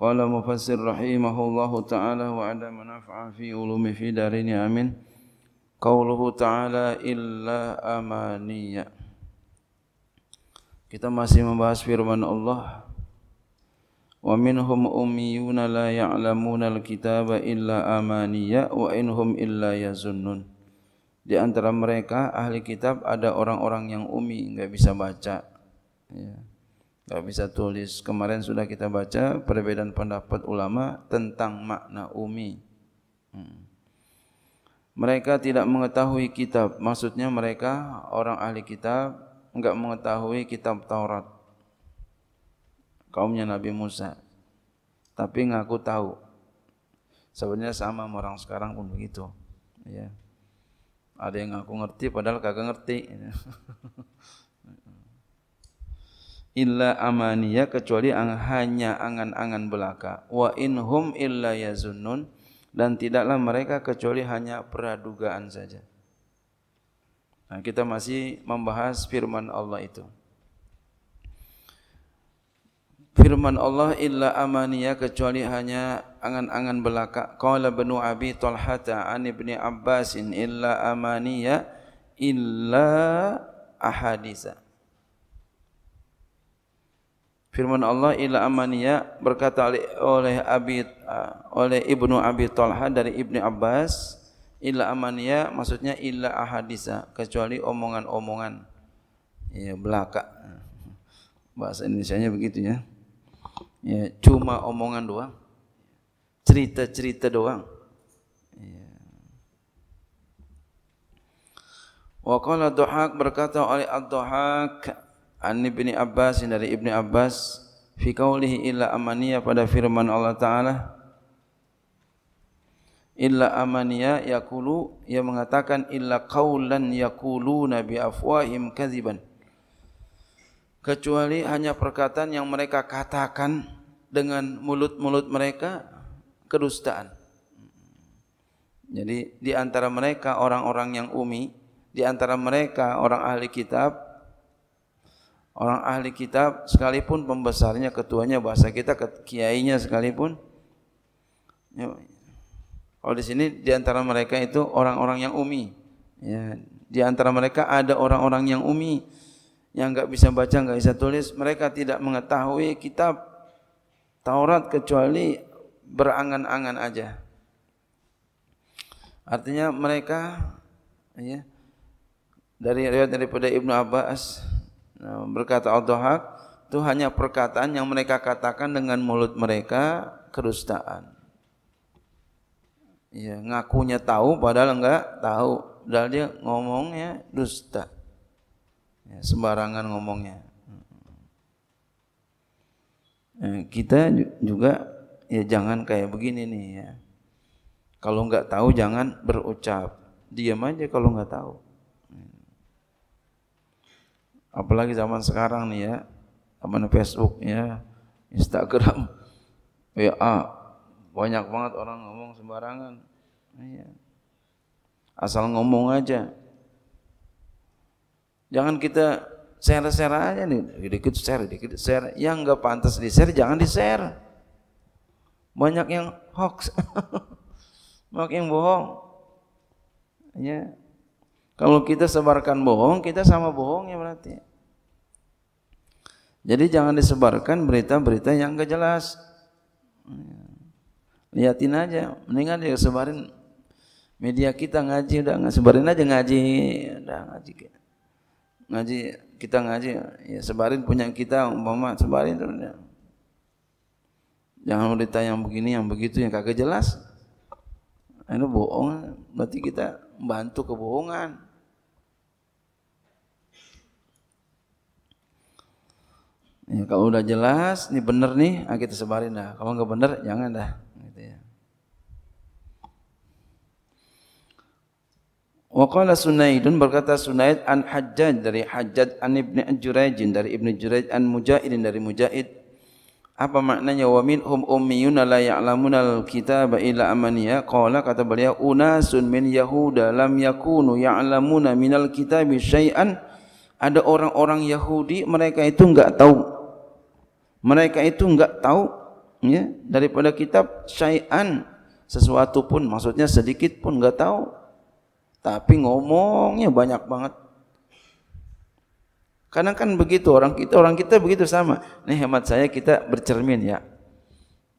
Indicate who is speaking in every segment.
Speaker 1: Qala mufassir rahimahullahu ta'ala wa ada manaf'a fi ulumi fi darini amin. Qauluhu ta'ala illa amaniya. Kita masih membahas firman Allah. Wa minhum ummiyuna la ya'lamuna al-kitaba illa amaniya wa inhum illa yazunnun. Di antara mereka ahli kitab ada orang-orang yang umi enggak bisa baca. Ya. Kalau bisa tulis, kemarin sudah kita baca perbedaan pendapat ulama tentang makna umi. Hmm. Mereka tidak mengetahui kitab, maksudnya mereka orang ahli kitab enggak mengetahui kitab Taurat. Kaumnya Nabi Musa. Tapi ngaku tahu. Sebenarnya sama orang sekarang pun begitu. Ya. Ada yang ngaku ngerti padahal kagak ngerti. illa amaniyah kecuali ang hanya angan-angan belaka wa inhum illa yazunnun dan tidaklah mereka kecuali hanya peradugaan saja nah, kita masih membahas firman Allah itu firman Allah illa amaniyah kecuali hanya angan-angan belaka qala banu abi talhata an ibni abbasin illa amaniyah illa ahadisa firman Allah ila amaniya berkata oleh Abi oleh Ibnu Abi Talha dari Ibnu Abbas ila amaniya maksudnya ila ahadisa kecuali omongan-omongan ya belaka bahasa Indonesianya begitu ya ya cuma omongan doang cerita-cerita doang ya. Wa qala Dhahak berkata oleh ad Dhahak An Ibni Abbas dari Ibni Abbas fi qaulihi illa amaniya pada firman Allah taala illa amaniya yaqulu ia mengatakan illa qaulan yaquluna bi afwahim kadziban kecuali hanya perkataan yang mereka katakan dengan mulut-mulut mereka kedustaan jadi di antara mereka orang-orang yang umi di antara mereka orang ahli kitab orang ahli kitab sekalipun pembesarnya ketuanya bahasa kita kiainya sekalipun ya, kalau di sini di antara mereka itu orang-orang yang umi ya di antara mereka ada orang-orang yang umi yang nggak bisa baca nggak bisa tulis mereka tidak mengetahui kitab Taurat kecuali berangan-angan aja artinya mereka ya dari riwayat daripada Ibnu Abbas Nah, berkata al dohak itu hanya perkataan yang mereka katakan dengan mulut mereka kerustaan. Ya, ngakunya tahu padahal enggak tahu. Padahal dia ngomongnya dusta. Ya, sembarangan ngomongnya. Ya, kita juga ya jangan kayak begini nih ya. Kalau enggak tahu jangan berucap. Diam aja kalau enggak tahu apalagi zaman sekarang nih ya zaman Facebook ya Instagram WA banyak banget orang ngomong sembarangan iya. asal ngomong aja jangan kita share-share aja nih dikit share dikit share yang nggak pantas di share jangan di share banyak yang hoax banyak yang bohong ya kalau kita sebarkan bohong, kita sama bohongnya berarti. Jadi jangan disebarkan berita-berita yang gak jelas. Lihatin aja, mendingan dia sebarin media kita ngaji udah nggak sebarin aja ngaji, udah ngaji ngaji kita ngaji ya sebarin punya kita umpama sebarin tuh jangan berita yang begini yang begitu yang kagak jelas ini bohong berarti kita bantu kebohongan Ya, kalau udah jelas, ini bener nih, ah, kita sebarin dah. Kalau nggak bener, jangan dah. Gitu ya. Waqala Sunaidun berkata Sunaid an Hajjaj dari Hajjaj an Ibnu Jurajin dari Ibnu Juraj an Mujahidin dari Mujahid apa maknanya wa minhum ummiyun la ya'lamuna al-kitaba illa amaniya qala kata beliau unasun min yahuda lam yakunu ya'lamuna minal kitabi syai'an ada orang-orang Yahudi mereka itu enggak tahu mereka itu enggak tahu ya, daripada kitab syai'an sesuatu pun maksudnya sedikit pun enggak tahu. Tapi ngomongnya banyak banget. Karena kan begitu orang kita orang kita begitu sama. Nih hemat saya kita bercermin ya.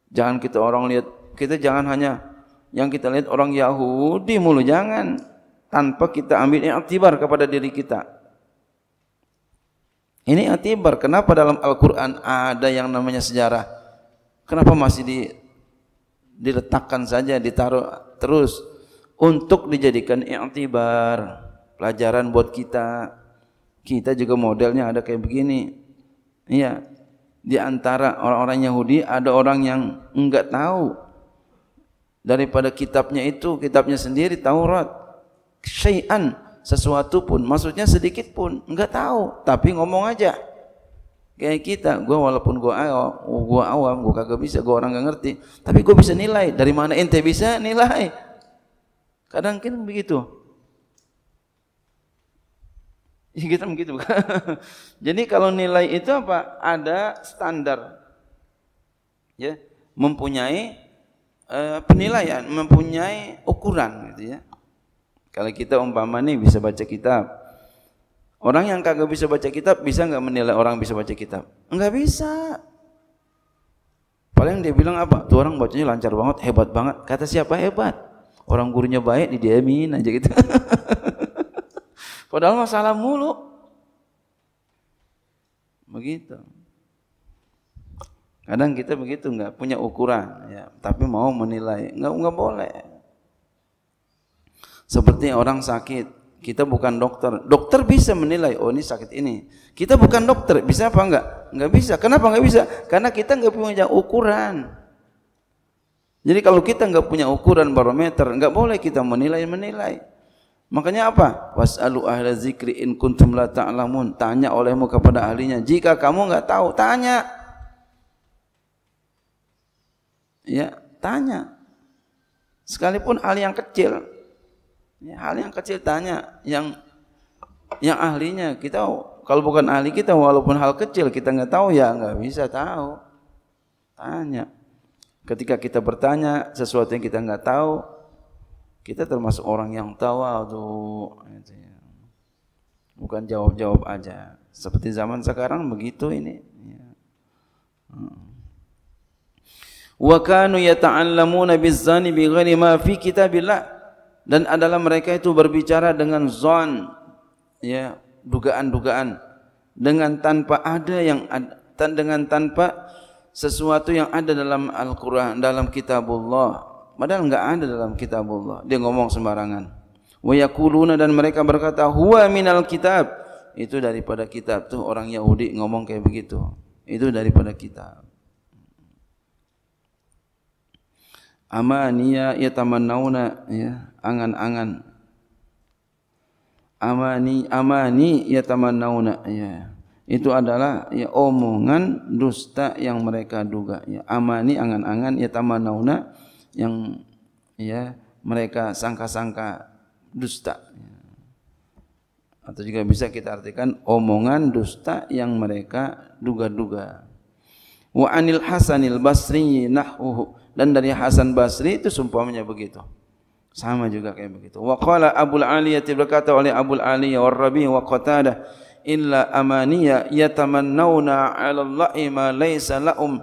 Speaker 1: Jangan kita orang lihat kita jangan hanya yang kita lihat orang Yahudi mulu jangan tanpa kita ambil iktibar kepada diri kita. Ini atibar. Kenapa dalam Al-Quran ada yang namanya sejarah? Kenapa masih di, diletakkan saja, ditaruh terus untuk dijadikan i'tibar, pelajaran buat kita. Kita juga modelnya ada kayak begini. Iya, di antara orang-orang Yahudi ada orang yang enggak tahu daripada kitabnya itu, kitabnya sendiri Taurat. Syai'an sesuatu pun, maksudnya sedikit pun, enggak tahu, tapi ngomong aja. Kayak kita, gue walaupun gue awam, gua awam, gue kagak bisa, gue orang gak ngerti, tapi gue bisa nilai. Dari mana ente bisa nilai? Kadang kita begitu. Ya, kita begitu. Jadi kalau nilai itu apa? Ada standar. Ya, mempunyai eh, penilaian, mempunyai ukuran gitu ya. Kalau kita umpama nih bisa baca kitab. Orang yang kagak bisa baca kitab bisa nggak menilai orang bisa baca kitab? Nggak bisa. Paling dia bilang apa? Tuh orang bacanya lancar banget, hebat banget. Kata siapa hebat? Orang gurunya baik didiamin aja gitu. Padahal masalah mulu. Begitu. Kadang kita begitu nggak punya ukuran ya, tapi mau menilai nggak nggak boleh. Seperti orang sakit, kita bukan dokter. Dokter bisa menilai, oh ini sakit ini. Kita bukan dokter, bisa apa enggak? Enggak bisa. Kenapa enggak bisa? Karena kita enggak punya ukuran. Jadi kalau kita enggak punya ukuran barometer, enggak boleh kita menilai-menilai. Makanya apa? Was'alu ahla zikri in kuntum la ta'lamun. Tanya olehmu kepada ahlinya. Jika kamu enggak tahu, tanya. Ya, tanya. Sekalipun ahli yang kecil, Ya, hal yang kecil tanya yang yang ahlinya kita kalau bukan ahli kita walaupun hal kecil kita nggak tahu ya nggak bisa tahu tanya ketika kita bertanya sesuatu yang kita nggak tahu kita termasuk orang yang tahu itu ya. bukan jawab-jawab aja seperti zaman sekarang begitu ini ya. hmm. wa kanu yata'allamuna bizzani bighairi ma fi kitabillah dan adalah mereka itu berbicara dengan zon ya dugaan-dugaan dengan tanpa ada yang tan dengan tanpa sesuatu yang ada dalam Al-Qur'an dalam kitabullah padahal enggak ada dalam kitabullah dia ngomong sembarangan Wahyakuluna dan mereka berkata huwa minal kitab itu daripada kitab tu orang Yahudi ngomong kayak begitu itu daripada kitab amania yatamannawna ya angan-angan amani amani yatamannawna ya itu adalah ya omongan dusta yang mereka duga ya amani angan-angan yatamannawna yang ya mereka sangka-sangka dusta ya. atau juga bisa kita artikan omongan dusta yang mereka duga-duga wa anil hasanil basri nahuhu dan dari Hasan Basri itu sumpahnya begitu. Sama juga kayak begitu. Wa qala Abdul Ali berkata oleh Abdul Ali wa ya Rabi wa Qatadah illa amaniya yatamannawna 'ala Allah ma laysa la'um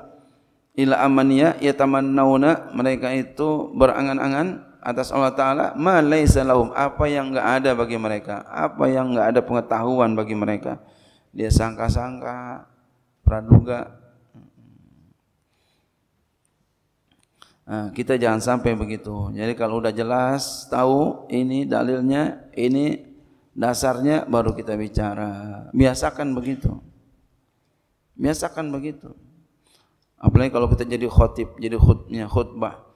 Speaker 1: illa amaniya yatamannawna mereka itu berangan-angan atas Allah Ta'ala ma laysa lahum apa yang enggak ada bagi mereka apa yang enggak ada pengetahuan bagi mereka dia sangka-sangka praduga Nah, kita jangan sampai begitu. Jadi kalau udah jelas tahu ini dalilnya, ini dasarnya baru kita bicara. Biasakan begitu. Biasakan begitu. Apalagi kalau kita jadi khotib, jadi khutbahnya khutbah.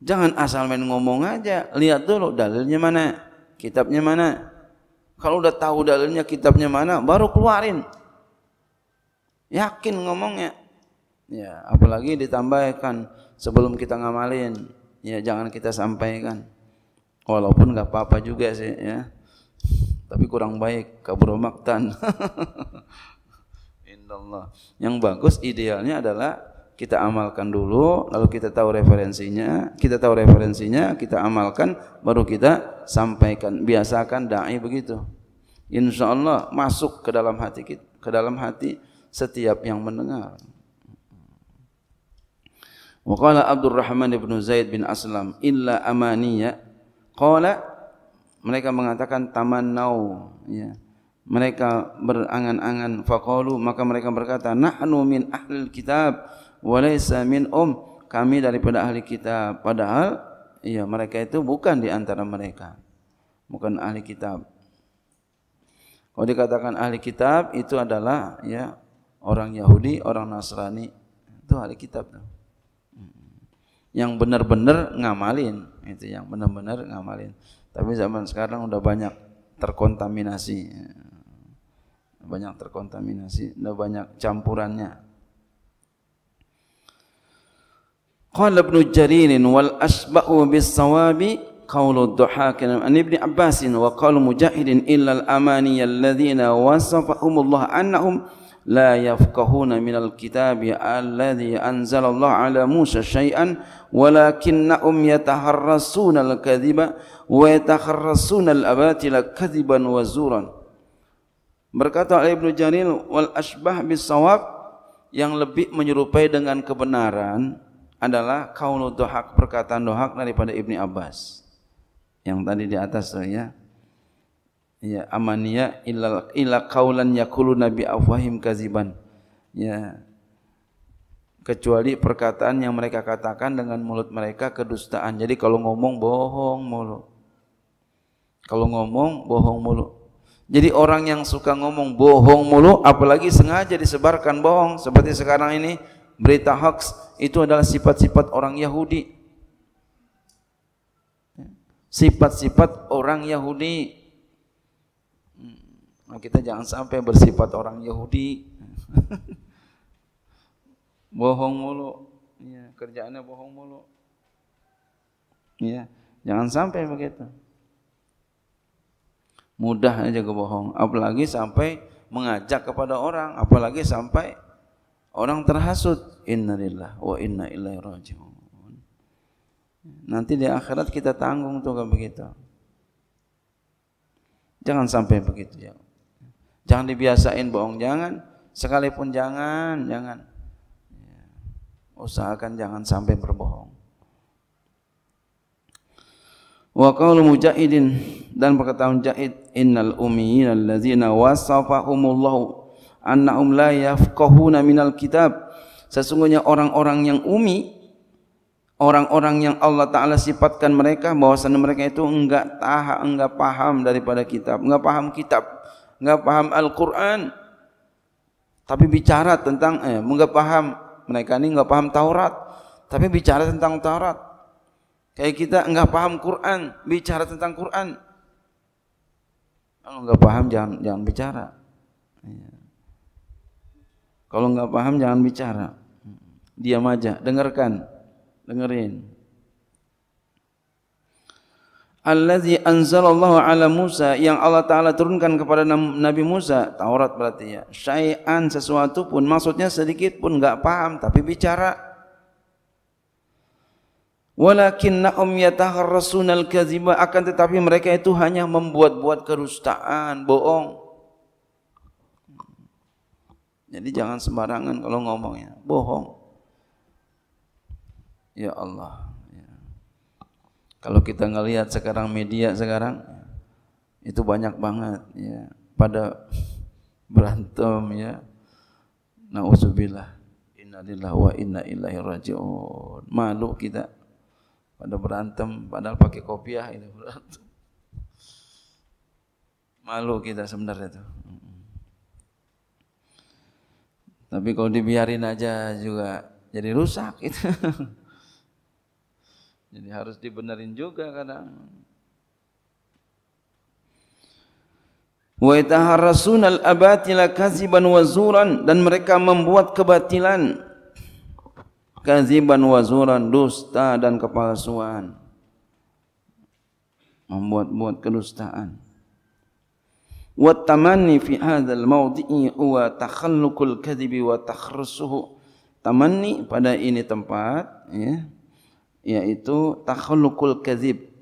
Speaker 1: Jangan asal main ngomong aja. Lihat dulu dalilnya mana, kitabnya mana. Kalau udah tahu dalilnya, kitabnya mana, baru keluarin. Yakin ngomongnya. Ya, apalagi ditambahkan sebelum kita ngamalin, ya jangan kita sampaikan. Walaupun nggak apa-apa juga sih, ya. Tapi kurang baik, kabur maktan. Indallah. Yang bagus idealnya adalah kita amalkan dulu, lalu kita tahu referensinya, kita tahu referensinya, kita amalkan, baru kita sampaikan. Biasakan dai begitu. Insya Allah masuk ke dalam hati kita, ke dalam hati setiap yang mendengar. Wa qala Abdurrahman ibn Zaid bin Aslam illa amaniya. Qala mereka mengatakan tamannau ya. Mereka berangan-angan faqalu maka mereka berkata nahnu min ahli kitab wa laysa min um kami daripada ahli kitab padahal ya mereka itu bukan di antara mereka bukan ahli kitab kalau dikatakan ahli kitab itu adalah ya orang Yahudi, orang Nasrani itu ahli kitab tuh. yang benar-benar ngamalin itu yang benar-benar ngamalin tapi zaman sekarang udah banyak terkontaminasi banyak terkontaminasi udah banyak campurannya Qala Ibnu Jarir wal asba'u bis sawabi qaulu dhuhak an ibni Abbasin wa qalu Mujahidin illa al amani alladziina wasafahumullah annahum لا يفقهون من الكتاب الذي أنزل الله على موسى شيئا ولكنهم يتحرسون kadhiba ويتحرسون yataharrasuna al وزورا kadhiban wa berkata Ibnu Jarir wal asbah bisawab yang lebih menyerupai dengan kebenaran adalah kaulu dohak perkataan dohak daripada Ibni Abbas yang tadi di atas ya ya amaniya illa illa qaulan yaqulu nabi afwahim kaziban ya kecuali perkataan yang mereka katakan dengan mulut mereka kedustaan jadi kalau ngomong bohong mulu kalau ngomong bohong mulu jadi orang yang suka ngomong bohong mulu apalagi sengaja disebarkan bohong seperti sekarang ini berita hoax itu adalah sifat-sifat orang Yahudi ya. sifat-sifat orang Yahudi kita jangan sampai bersifat orang Yahudi. bohong mulu. Ya, kerjaannya bohong mulu. Ya, jangan sampai begitu. Mudah aja kebohong, apalagi sampai mengajak kepada orang, apalagi sampai orang terhasut. Innalillah wa inna ilaihi raji'un. Nanti di akhirat kita tanggung tuh kan begitu. Jangan sampai begitu ya. Jangan dibiasain bohong, jangan. Sekalipun jangan, jangan. Ya. Usahakan jangan sampai berbohong. Wa qaulu mujahidin dan perkataan jahid innal ummiyina allazina wasafahumullahu annahum la yafqahuna minal kitab sesungguhnya orang-orang yang umi orang-orang yang Allah taala sifatkan mereka bahwasanya mereka itu enggak taha enggak paham daripada kitab enggak paham kitab nggak paham Al-Quran, tapi bicara tentang eh, nggak paham mereka ini nggak paham Taurat, tapi bicara tentang Taurat. Kayak kita nggak paham Quran, bicara tentang Quran. Kalau nggak paham jangan jangan bicara. Iya. Kalau nggak paham jangan bicara. Diam aja, dengarkan, dengerin. Allazi anzalallahu ala Musa yang Allah taala turunkan kepada Nabi Musa, Taurat berarti ya. Syai'an sesuatu pun maksudnya sedikit pun enggak paham tapi bicara. Walakinnahum yataharrasunal kadhiba akan tetapi mereka itu hanya membuat-buat kerustaan, bohong. Jadi jangan sembarangan kalau ngomongnya, bohong. Ya Allah. Kalau kita ngelihat sekarang media sekarang itu banyak banget ya pada berantem ya. Nauzubillah. Innalillahi wa inna ilaihi rajiun. Malu kita pada berantem padahal pakai kopiah itu berantem. Malu kita sebenarnya tuh. Tapi kalau dibiarin aja juga jadi rusak itu. Jadi harus dibenerin juga kadang. Wa itaharrasun al-abatila kaziban wa zuran dan mereka membuat kebatilan kaziban wa zuran dusta dan kepalsuan. Membuat-buat kedustaan. Wa tamanni fi hadzal mawdi'i huwa takhallukul kadhibi wa takhrusuhu. Tamanni pada ini tempat ya, yaitu takhlukul kadzib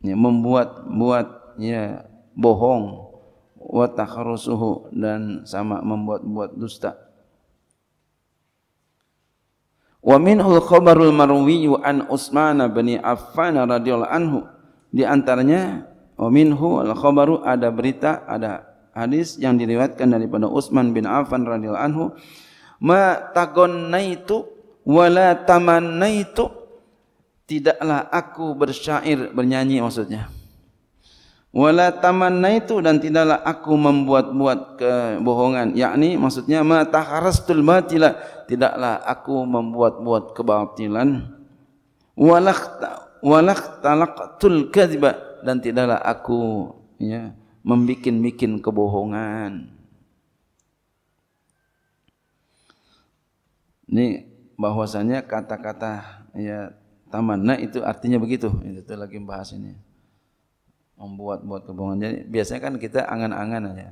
Speaker 1: ya, membuat buat ya bohong wa takharusuhu dan sama membuat-buat dusta wa minhul khabarul marwiyu an Utsman bin Affan radhiyallahu anhu di antaranya wa minhu al khabaru ada berita ada hadis yang diriwayatkan daripada Utsman bin Affan radhiyallahu anhu ma tagonnaitu wa la tamannaitu tidaklah aku bersyair bernyanyi maksudnya wala tamannaitu dan tidaklah aku membuat-buat kebohongan yakni maksudnya ma taharastul batila tidaklah aku membuat-buat kebatilan walak walak talaqtul kadhiba dan tidaklah aku ya membikin-bikin kebohongan ini bahwasanya kata-kata ya Tamanna itu artinya begitu. Itu, lagi membahas ini. Membuat-buat kebohongan. Jadi biasanya kan kita angan-angan aja.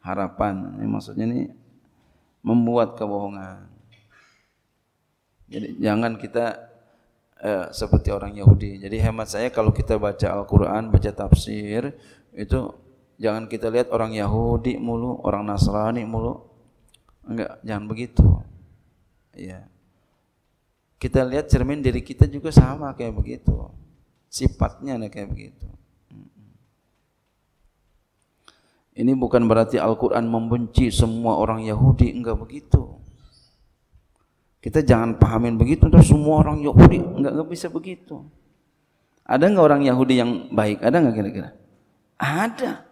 Speaker 1: Harapan. Ini maksudnya ini membuat kebohongan. Jadi jangan kita eh, seperti orang Yahudi. Jadi hemat saya kalau kita baca Al-Quran, baca tafsir, itu jangan kita lihat orang Yahudi mulu, orang Nasrani mulu. Enggak, jangan begitu. Ya. Kita lihat cermin diri kita juga sama kayak begitu. Sifatnya kayak begitu. Ini bukan berarti Al-Quran membenci semua orang Yahudi, enggak begitu. Kita jangan pahamin begitu, terus semua orang Yahudi, enggak, enggak bisa begitu. Ada enggak orang Yahudi yang baik? Ada enggak kira-kira? Ada.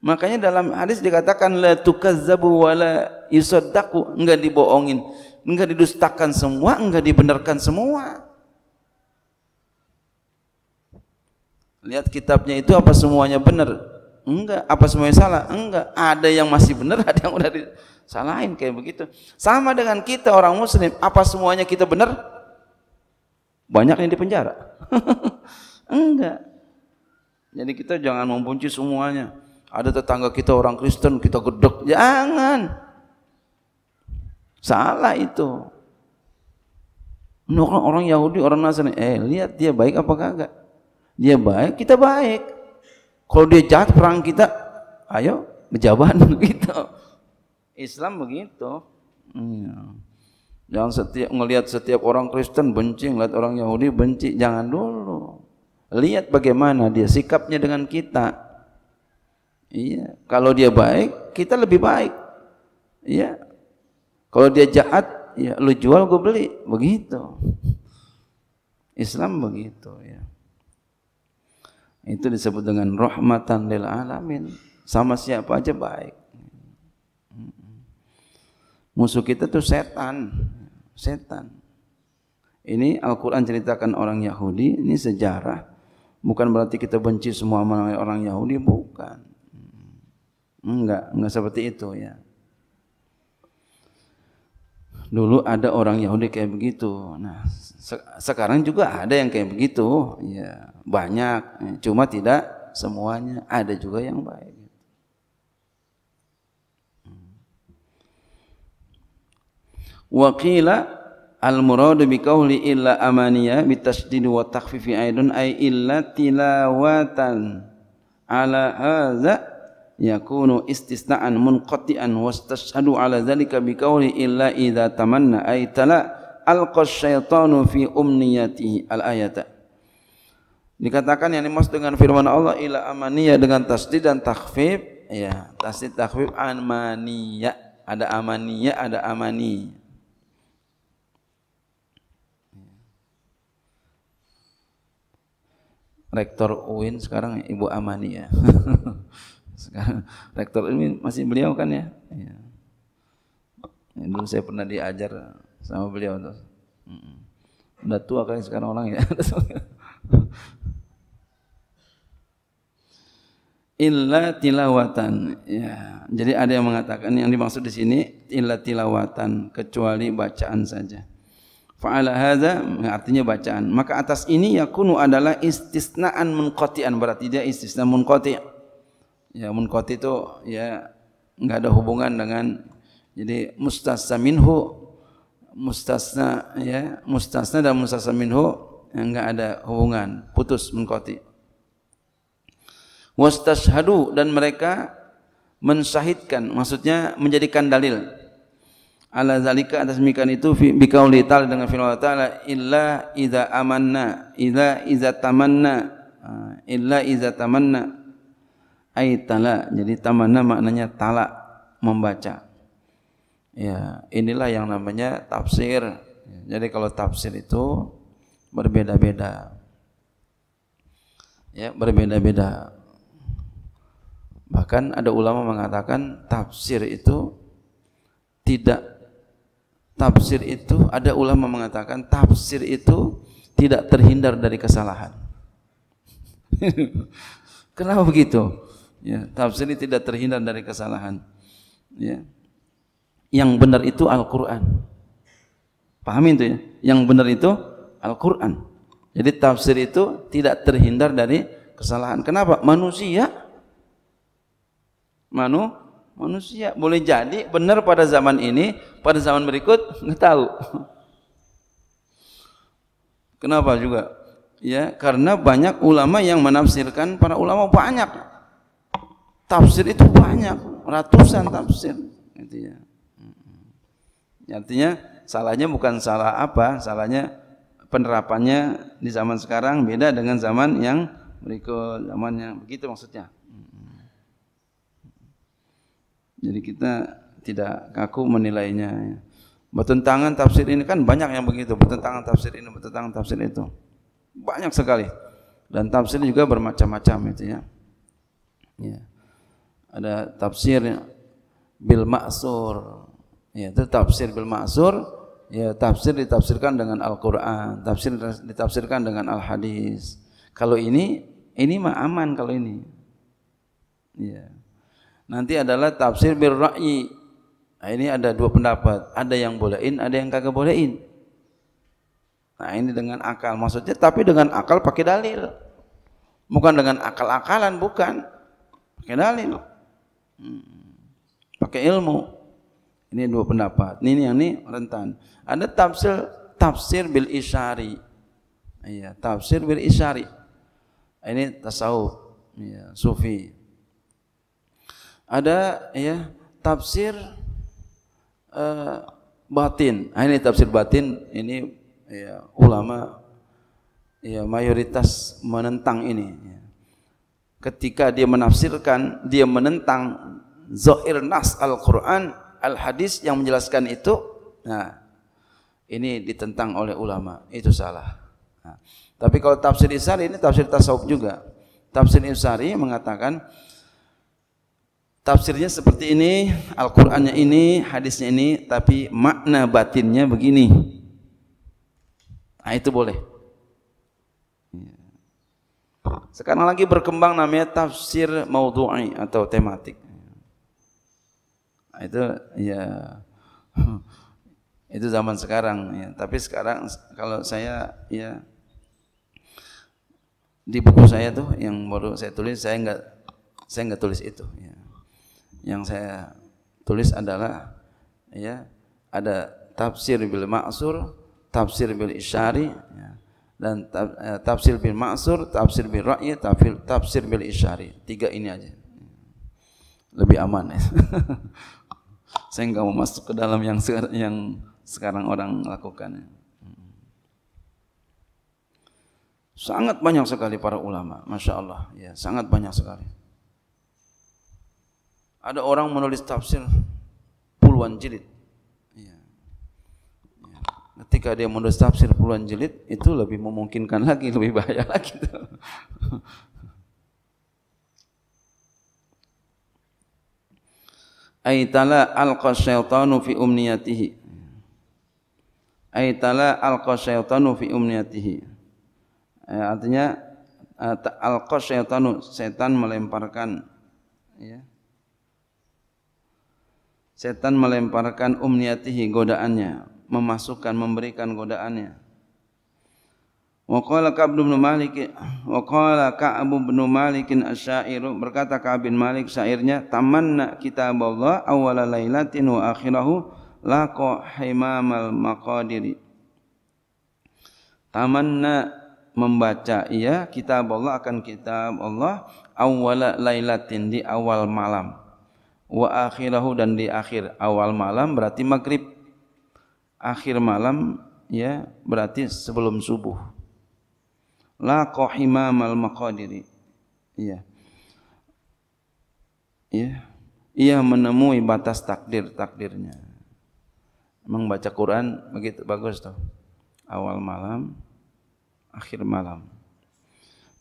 Speaker 1: Makanya dalam hadis dikatakan la tukazzabu wala la yusaddaku, enggak dibohongin enggak didustakan semua, enggak dibenarkan semua. Lihat kitabnya itu apa semuanya benar? Enggak. Apa semuanya salah? Enggak. Ada yang masih benar, ada yang udah disalahin kayak begitu. Sama dengan kita orang muslim, apa semuanya kita benar? Banyak yang di penjara. enggak. Jadi kita jangan membenci semuanya. Ada tetangga kita orang Kristen, kita gedek. Jangan. Salah itu. Orang, orang Yahudi, orang Nasrani, eh lihat dia baik apa kagak. Dia baik, kita baik. Kalau dia jahat perang kita, ayo bejaban gitu. Islam begitu. Iya. Jangan setiap ngelihat setiap orang Kristen benci, ngelihat orang Yahudi benci, jangan dulu. Lihat bagaimana dia sikapnya dengan kita. Iya, kalau dia baik, kita lebih baik. Iya, kalau dia jahat, ya lu jual gue beli, begitu. Islam begitu ya. Itu disebut dengan rahmatan lil alamin. Sama siapa aja baik. Musuh kita tuh setan, setan. Ini Al-Quran ceritakan orang Yahudi, ini sejarah. Bukan berarti kita benci semua orang Yahudi, bukan. Enggak, enggak seperti itu ya dulu ada orang Yahudi kayak begitu. Nah, se sekarang juga ada yang kayak begitu, ya banyak. Cuma tidak semuanya ada juga yang baik. Wakila al muradu bi qawli illa amaniya bi tasdid wa takhfifi aidun ay illa tilawatan ala hadza yakunu istisna'an munqati'an wastashhadu ala dzalika biqauli illa idza tamanna ay tala alqa syaitanu fi umniyatihi al ayata dikatakan yang dimaksud dengan firman Allah ila amaniyah dengan tasdid dan takhfif ya tasdid takhfif amaniyah ada amaniyah ada amani Rektor UIN sekarang Ibu Amani ya. sekarang rektor ini masih beliau kan ya, ya. dulu saya pernah diajar sama beliau tuh udah tua kali sekarang orang ya illa tilawatan ya jadi ada yang mengatakan yang dimaksud di sini illa tilawatan kecuali bacaan saja fa'ala hadza artinya bacaan maka atas ini yakunu adalah istisnaan munqati'an berarti dia istisna munqati' ya munkoti itu ya nggak ada hubungan dengan jadi mustasna minhu mustasna ya mustasna dan mustasna minhu enggak ya, ada hubungan putus munkoti wastashhadu dan mereka mensahitkan maksudnya menjadikan dalil ala zalika atas mikan itu fi ta'ala dengan firman ta'ala illa idza amanna illa idza tamanna ah, illa idza tamanna ay tala jadi tamana maknanya tala membaca ya inilah yang namanya tafsir jadi kalau tafsir itu berbeda-beda ya berbeda-beda bahkan ada ulama mengatakan tafsir itu tidak tafsir itu ada ulama mengatakan tafsir itu tidak terhindar dari kesalahan kenapa begitu Ya, tafsir ini tidak terhindar dari kesalahan. Ya. Yang benar itu Al-Qur'an. Paham itu ya? Yang benar itu Al-Qur'an. Jadi tafsir itu tidak terhindar dari kesalahan. Kenapa? Manusia manu manusia boleh jadi benar pada zaman ini, pada zaman berikut nggak tahu. Kenapa juga? Ya, karena banyak ulama yang menafsirkan para ulama banyak Tafsir itu banyak, ratusan tafsir. Intinya. Artinya salahnya bukan salah apa, salahnya penerapannya di zaman sekarang beda dengan zaman yang berikut zaman yang Begitu maksudnya. Jadi kita tidak kaku menilainya. Bertentangan tafsir ini kan banyak yang begitu, bertentangan tafsir ini, bertentangan tafsir itu. Banyak sekali. Dan tafsir juga bermacam-macam itu ya. Ya ada tafsir bil ma'sur. Ya, itu tafsir bil ya tafsir ditafsirkan dengan Al-Qur'an, tafsir ditafsirkan dengan Al-Hadis. Kalau ini ini mah aman kalau ini. Ya. Nanti adalah tafsir bil ra'yi. Nah, ini ada dua pendapat, ada yang bolehin, ada yang kagak bolehin. Nah, ini dengan akal maksudnya tapi dengan akal pakai dalil. Bukan dengan akal-akalan bukan. Pakai dalil. Hmm. Pakai ilmu. Ini dua pendapat. Ini yang ini rentan. Ada tafsir tafsir bil isyari. Iya, tafsir bil isyari. Ini tasawuf, iya, sufi. Ada ya tafsir uh, batin. Nah, ini tafsir batin ini ya, ulama ya mayoritas menentang ini. Ya ketika dia menafsirkan, dia menentang zahir nas Al-Quran, Al-Hadis yang menjelaskan itu, nah, ini ditentang oleh ulama, itu salah. Nah, tapi kalau tafsir Isari ini tafsir tasawuf juga. Tafsir Isari mengatakan tafsirnya seperti ini, Al-Qur'annya ini, hadisnya ini, tapi makna batinnya begini. Nah, itu boleh. Sekarang lagi berkembang namanya tafsir maudhu'i atau tematik. Nah, itu ya itu zaman sekarang ya. Tapi sekarang kalau saya ya di buku saya tuh yang baru saya tulis saya nggak saya nggak tulis itu ya. yang saya tulis adalah ya ada tafsir bil ma'sur tafsir bil isyari ya dan eh, tafsir bil maksur, tafsir bil ra'yi, tafsir, tafsir bil isyari. Tiga ini aja. Lebih aman ya. Saya enggak mau masuk ke dalam yang yang sekarang orang lakukan. Ya. Sangat banyak sekali para ulama, masya Allah, ya sangat banyak sekali. Ada orang menulis tafsir puluhan jilid, ketika dia menulis tafsir puluhan jilid itu lebih memungkinkan lagi, lebih bahaya lagi. Aitala alqa syaitanu fi umniyatihi. Aitala alqa syaitanu fi umniyatihi. Eh, artinya eh, alqa syaitanu setan melemparkan ya. Setan melemparkan umniyatihi godaannya memasukkan memberikan godaannya wa qala ka'b bin malik wa qala ka'b bin malik asyair berkata ka'b bin malik syairnya tamanna kitaballah awwala lailatin wa akhirahu laqa himamal maqadiri tamanna membaca ia kitab Allah akan kitab Allah awwala lailatin di awal malam wa akhirahu dan di akhir awal malam berarti maghrib akhir malam ya berarti sebelum subuh la qahimamal maqadiri ya ya ia menemui batas takdir takdirnya memang baca Quran begitu bagus tuh awal malam akhir malam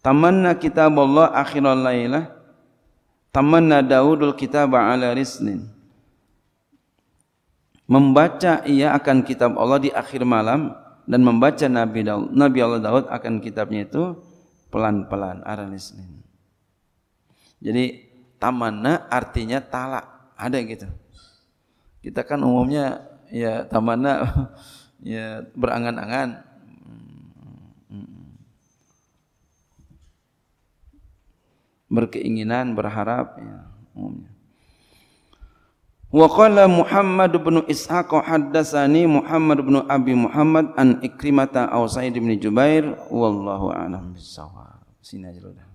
Speaker 1: tamanna kitab akhirul akhiral lailah tamanna daudul kitab ala rislin membaca ia akan kitab Allah di akhir malam dan membaca Nabi Daud, Nabi Allah Daud akan kitabnya itu pelan-pelan aranisnin. Jadi tamana artinya talak ada gitu. Kita kan umumnya ya tamana ya berangan-angan. Berkeinginan, berharap ya umumnya. Wa qala Muhammad bin Ishaq haddatsani Muhammad bin Abi Muhammad an Ikrimata aw Sa'id bin Jubair wallahu a'lam bissawab. Sini aja udah.